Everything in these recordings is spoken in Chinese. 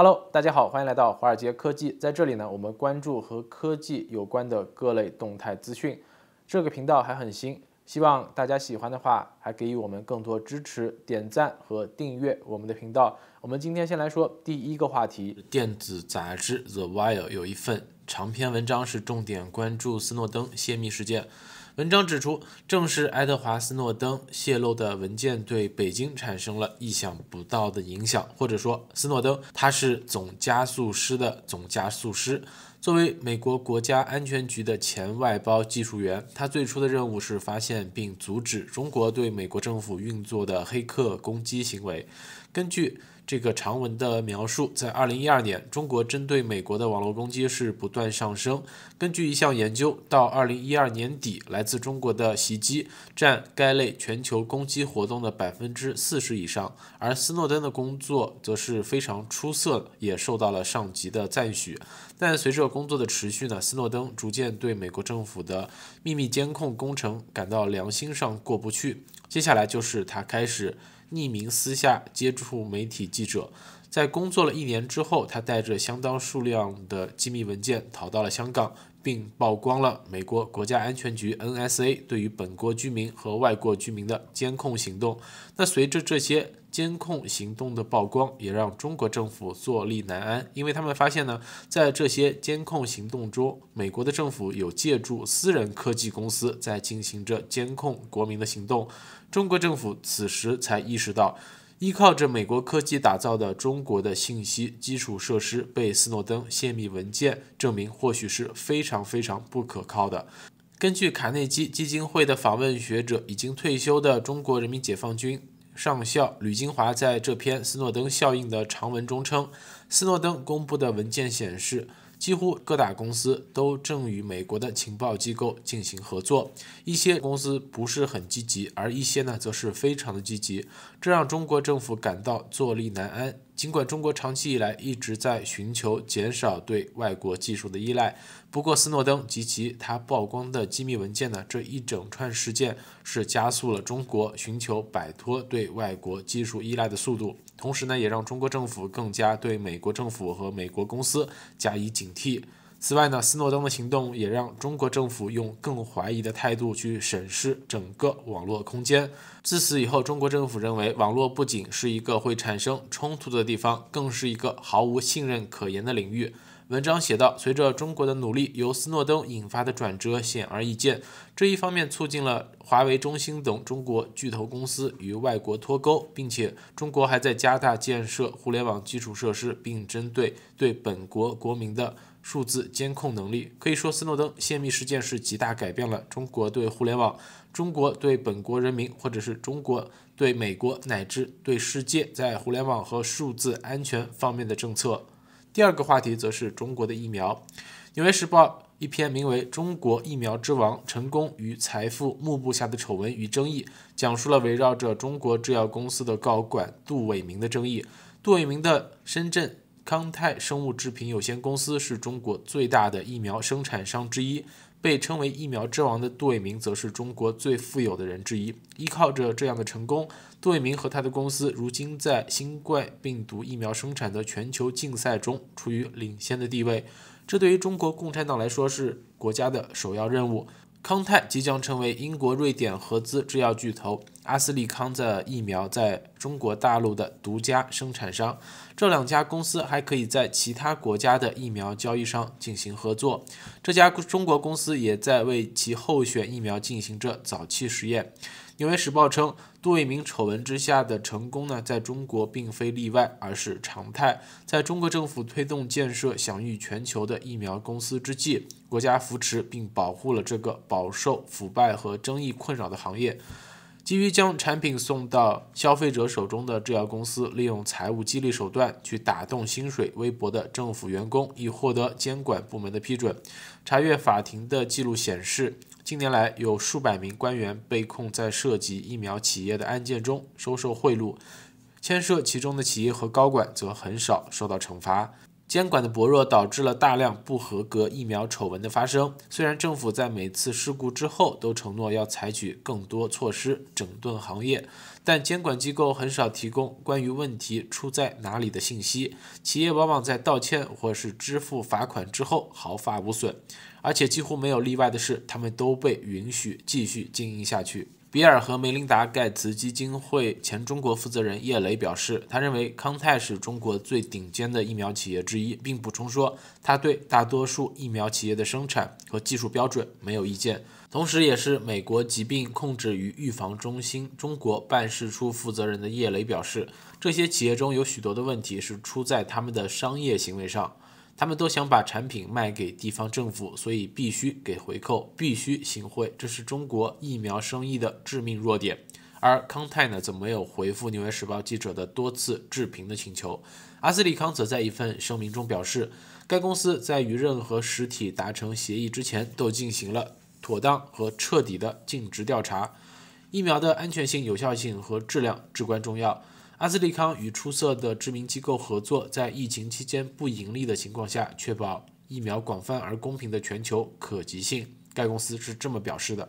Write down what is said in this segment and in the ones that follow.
Hello，大家好，欢迎来到华尔街科技。在这里呢，我们关注和科技有关的各类动态资讯。这个频道还很新，希望大家喜欢的话，还给予我们更多支持，点赞和订阅我们的频道。我们今天先来说第一个话题。电子杂志《The Wire》有一份长篇文章，是重点关注斯诺登泄密事件。文章指出，正是爱德华·斯诺登泄露的文件对北京产生了意想不到的影响，或者说，斯诺登他是总加速师的总加速师。作为美国国家安全局的前外包技术员，他最初的任务是发现并阻止中国对美国政府运作的黑客攻击行为。根据这个长文的描述，在二零一二年，中国针对美国的网络攻击是不断上升。根据一项研究，到二零一二年底，来自中国的袭击占该类全球攻击活动的百分之四十以上。而斯诺登的工作则是非常出色，也受到了上级的赞许。但随着工作的持续呢，斯诺登逐渐对美国政府的秘密监控工程感到良心上过不去。接下来就是他开始。匿名私下接触媒体记者。在工作了一年之后，他带着相当数量的机密文件逃到了香港，并曝光了美国国家安全局 NSA 对于本国居民和外国居民的监控行动。那随着这些监控行动的曝光，也让中国政府坐立难安，因为他们发现呢，在这些监控行动中，美国的政府有借助私人科技公司在进行着监控国民的行动。中国政府此时才意识到。依靠着美国科技打造的中国的信息基础设施，被斯诺登泄密文件证明，或许是非常非常不可靠的。根据卡内基基金会的访问学者、已经退休的中国人民解放军上校吕金华在这篇斯诺登效应的长文中称，斯诺登公布的文件显示。几乎各大公司都正与美国的情报机构进行合作，一些公司不是很积极，而一些呢则是非常的积极，这让中国政府感到坐立难安。尽管中国长期以来一直在寻求减少对外国技术的依赖，不过斯诺登及其他曝光的机密文件呢，这一整串事件是加速了中国寻求摆脱对外国技术依赖的速度。同时呢，也让中国政府更加对美国政府和美国公司加以警惕。此外呢，斯诺登的行动也让中国政府用更怀疑的态度去审视整个网络空间。自此以后，中国政府认为，网络不仅是一个会产生冲突的地方，更是一个毫无信任可言的领域。文章写道，随着中国的努力，由斯诺登引发的转折显而易见。这一方面促进了华为、中兴等中国巨头公司与外国脱钩，并且中国还在加大建设互联网基础设施，并针对对本国国民的数字监控能力。可以说，斯诺登泄密事件是极大改变了中国对互联网、中国对本国人民，或者是中国对美国乃至对世界在互联网和数字安全方面的政策。第二个话题则是中国的疫苗。纽约时报一篇名为《中国疫苗之王：成功与财富幕布下的丑闻与争议》讲述了围绕着中国制药公司的高管杜伟明的争议。杜伟明的深圳康泰生物制品有限公司是中国最大的疫苗生产商之一。被称为“疫苗之王”的杜伟明，则是中国最富有的人之一。依靠着这样的成功，杜伟明和他的公司如今在新冠病毒疫苗生产的全球竞赛中处于领先的地位。这对于中国共产党来说是国家的首要任务。康泰即将成为英国瑞典合资制药巨头阿斯利康的疫苗在中国大陆的独家生产商。这两家公司还可以在其他国家的疫苗交易商进行合作。这家中国公司也在为其候选疫苗进行着早期实验。纽约时报称，杜伟明丑闻之下的成功呢，在中国并非例外，而是常态。在中国政府推动建设享誉全球的疫苗公司之际，国家扶持并保护了这个饱受腐败和争议困扰的行业。基于将产品送到消费者手中的制药公司，利用财务激励手段去打动薪水微薄的政府员工，以获得监管部门的批准。查阅法庭的记录显示。近年来，有数百名官员被控在涉及疫苗企业的案件中收受贿赂，牵涉其中的企业和高管则很少受到惩罚。监管的薄弱导致了大量不合格疫苗丑闻的发生。虽然政府在每次事故之后都承诺要采取更多措施整顿行业，但监管机构很少提供关于问题出在哪里的信息。企业往往在道歉或是支付罚款之后毫发无损，而且几乎没有例外的是，他们都被允许继续经营下去。比尔和梅琳达·盖茨基金会前中国负责人叶雷表示，他认为康泰是中国最顶尖的疫苗企业之一，并补充说，他对大多数疫苗企业的生产和技术标准没有意见。同时，也是美国疾病控制与预防中心中国办事处负责人的叶雷表示，这些企业中有许多的问题是出在他们的商业行为上。他们都想把产品卖给地方政府，所以必须给回扣，必须行贿。这是中国疫苗生意的致命弱点。而康泰呢，则没有回复纽约时报记者的多次置评的请求？阿斯利康则在一份声明中表示，该公司在与任何实体达成协议之前，都进行了妥当和彻底的尽职调查。疫苗的安全性、有效性和质量至关重要。阿斯利康与出色的知名机构合作，在疫情期间不盈利的情况下，确保疫苗广泛而公平的全球可及性。该公司是这么表示的：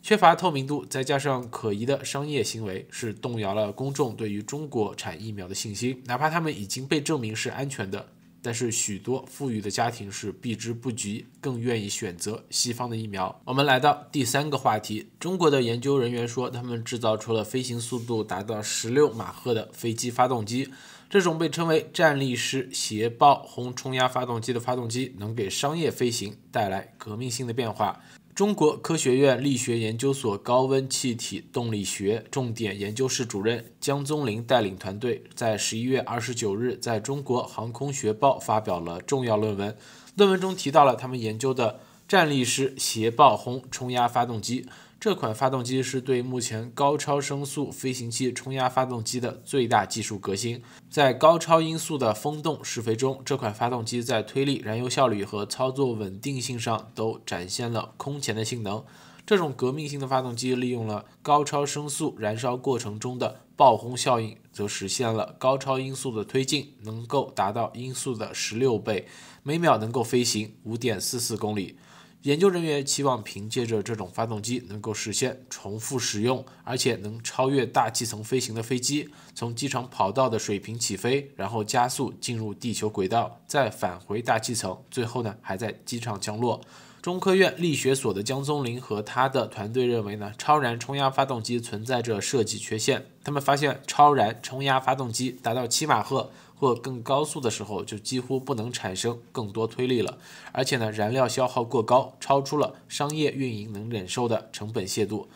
缺乏透明度，再加上可疑的商业行为，是动摇了公众对于中国产疫苗的信心，哪怕他们已经被证明是安全的。但是许多富裕的家庭是避之不及，更愿意选择西方的疫苗。我们来到第三个话题，中国的研究人员说，他们制造出了飞行速度达到十六马赫的飞机发动机。这种被称为“站立式斜爆轰冲压发动机”的发动机，能给商业飞行带来革命性的变化。中国科学院力学研究所高温气体动力学重点研究室主任江宗林带领团队，在十一月二十九日，在《中国航空学报》发表了重要论文。论文中提到了他们研究的站立式斜爆轰冲压发动机。这款发动机是对目前高超声速飞行器冲压发动机的最大技术革新。在高超音速的风洞试飞中，这款发动机在推力、燃油效率和操作稳定性上都展现了空前的性能。这种革命性的发动机利用了高超声速燃烧过程中的爆轰效应，则实现了高超音速的推进，能够达到音速的十六倍，每秒能够飞行五点四四公里。研究人员期望凭借着这种发动机能够实现重复使用，而且能超越大气层飞行的飞机，从机场跑道的水平起飞，然后加速进入地球轨道，再返回大气层，最后呢还在机场降落。中科院力学所的江松林和他的团队认为呢，超燃冲压发动机存在着设计缺陷。他们发现，超燃冲压发动机达到七马赫。或更高速的时候，就几乎不能产生更多推力了，而且呢，燃料消耗过高，超出了商业运营能忍受的成本限度。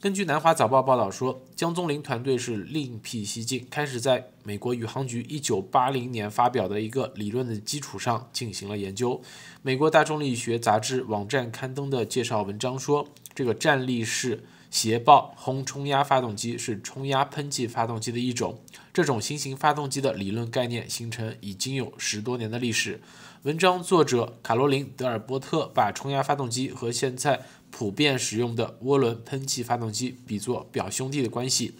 根据南华早报报道说，江宗林团队是另辟蹊径，开始在美国宇航局1980年发表的一个理论的基础上进行了研究。美国大众力学杂志网站刊登的介绍文章说，这个站立式。斜爆轰冲压发动机是冲压喷气发动机的一种。这种新型发动机的理论概念形成已经有十多年的历史。文章作者卡罗琳·德尔波特把冲压发动机和现在普遍使用的涡轮喷气发动机比作表兄弟的关系。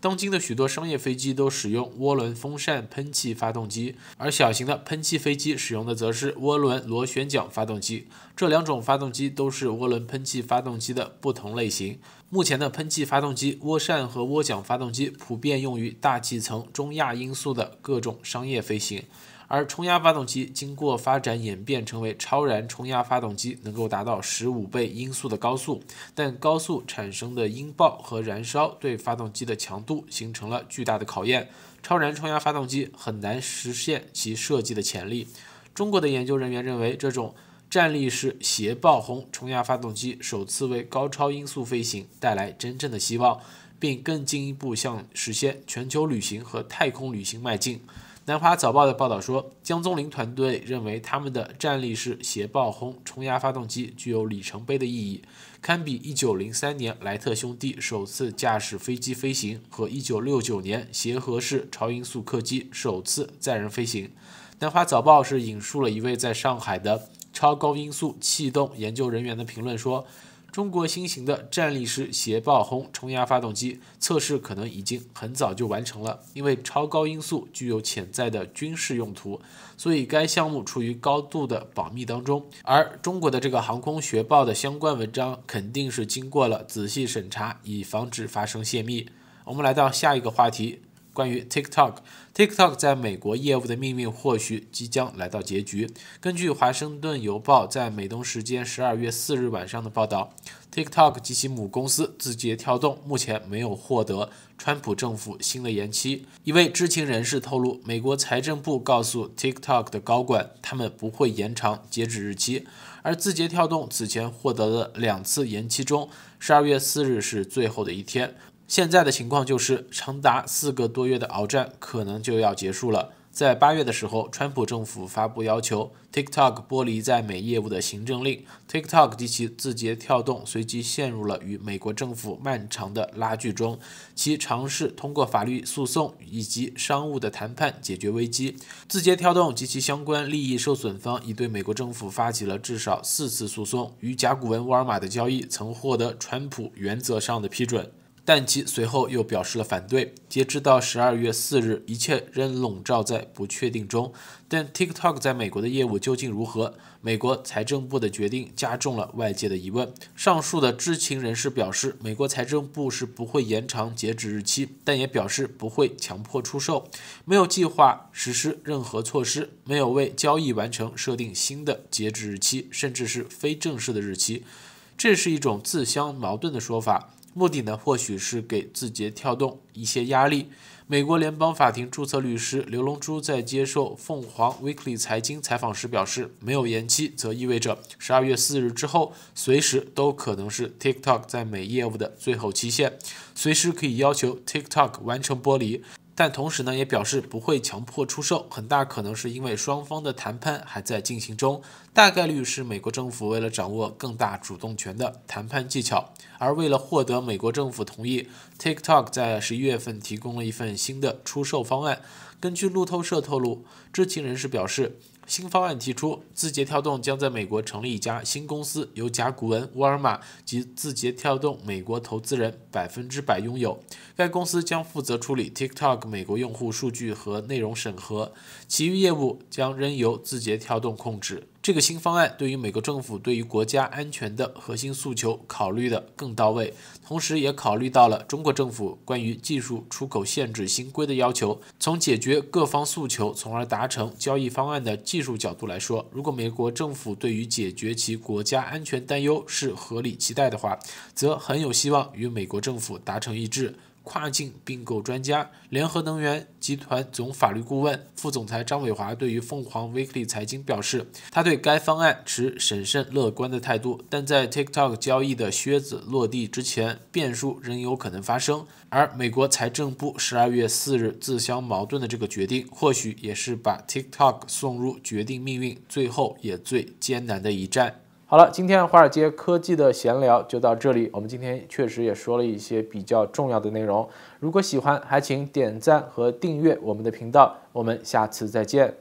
当今的许多商业飞机都使用涡轮风扇喷气发动机，而小型的喷气飞机使用的则是涡轮螺旋桨发动机。这两种发动机都是涡轮喷气发动机的不同类型。目前的喷气发动机涡扇和涡桨发动机普遍用于大气层中亚因素的各种商业飞行。而冲压发动机经过发展演变成为超燃冲压发动机，能够达到十五倍音速的高速，但高速产生的音爆和燃烧对发动机的强度形成了巨大的考验。超燃冲压发动机很难实现其设计的潜力。中国的研究人员认为，这种站立式斜爆轰冲压发动机首次为高超音速飞行带来真正的希望，并更进一步向实现全球旅行和太空旅行迈进。南华早报的报道说，江宗林团队认为他们的站立式斜爆轰冲压发动机具有里程碑的意义，堪比1903年莱特兄弟首次驾驶飞机飞行和1969年协和式超音速客机首次载人飞行。南华早报是引述了一位在上海的超高音速气动研究人员的评论说。中国新型的战力式斜爆轰冲压发动机测试可能已经很早就完成了，因为超高音速具有潜在的军事用途，所以该项目处于高度的保密当中。而中国的这个航空学报的相关文章肯定是经过了仔细审查，以防止发生泄密。我们来到下一个话题。关于 TikTok，TikTok 在美国业务的命运或许即将来到结局。根据《华盛顿邮报》在美东时间十二月四日晚上的报道，TikTok 及其母公司字节跳动目前没有获得川普政府新的延期。一位知情人士透露，美国财政部告诉 TikTok 的高管，他们不会延长截止日期。而字节跳动此前获得的两次延期中，十二月四日是最后的一天。现在的情况就是，长达四个多月的鏖战可能就要结束了。在八月的时候，川普政府发布要求 TikTok 剥离在美业务的行政令，TikTok 及其字节跳动随即陷入了与美国政府漫长的拉锯中。其尝试通过法律诉讼以及商务的谈判解决危机。字节跳动及其相关利益受损方已对美国政府发起了至少四次诉讼。与甲骨文、沃尔玛的交易曾获得川普原则上的批准。但其随后又表示了反对。截止到十二月四日，一切仍笼罩在不确定中。但 TikTok 在美国的业务究竟如何？美国财政部的决定加重了外界的疑问。上述的知情人士表示，美国财政部是不会延长截止日期，但也表示不会强迫出售，没有计划实施任何措施，没有为交易完成设定新的截止日期，甚至是非正式的日期。这是一种自相矛盾的说法。目的呢，或许是给字节跳动一些压力。美国联邦法庭注册律师刘龙珠在接受《凤凰 Weekly 财经》采访时表示，没有延期，则意味着十二月四日之后，随时都可能是 TikTok 在美业务的最后期限，随时可以要求 TikTok 完成剥离。但同时呢，也表示不会强迫出售，很大可能是因为双方的谈判还在进行中，大概率是美国政府为了掌握更大主动权的谈判技巧，而为了获得美国政府同意，TikTok 在十一月份提供了一份新的出售方案。根据路透社透露，知情人士表示。新方案提出，字节跳动将在美国成立一家新公司，由甲骨文、沃尔玛及字节跳动美国投资人百分之百拥有。该公司将负责处理 TikTok 美国用户数据和内容审核，其余业务将仍由字节跳动控制。这个新方案对于美国政府对于国家安全的核心诉求考虑的更到位，同时也考虑到了中国政府关于技术出口限制新规的要求。从解决各方诉求，从而达成交易方案的技术角度来说，如果美国政府对于解决其国家安全担忧是合理期待的话，则很有希望与美国政府达成一致。跨境并购专家、联合能源集团总法律顾问、副总裁张伟华对于凤凰 weekly 财经表示，他对该方案持审慎乐观的态度，但在 TikTok 交易的靴子落地之前，变数仍有可能发生。而美国财政部十二月四日自相矛盾的这个决定，或许也是把 TikTok 送入决定命运、最后也最艰难的一战。好了，今天华尔街科技的闲聊就到这里。我们今天确实也说了一些比较重要的内容。如果喜欢，还请点赞和订阅我们的频道。我们下次再见。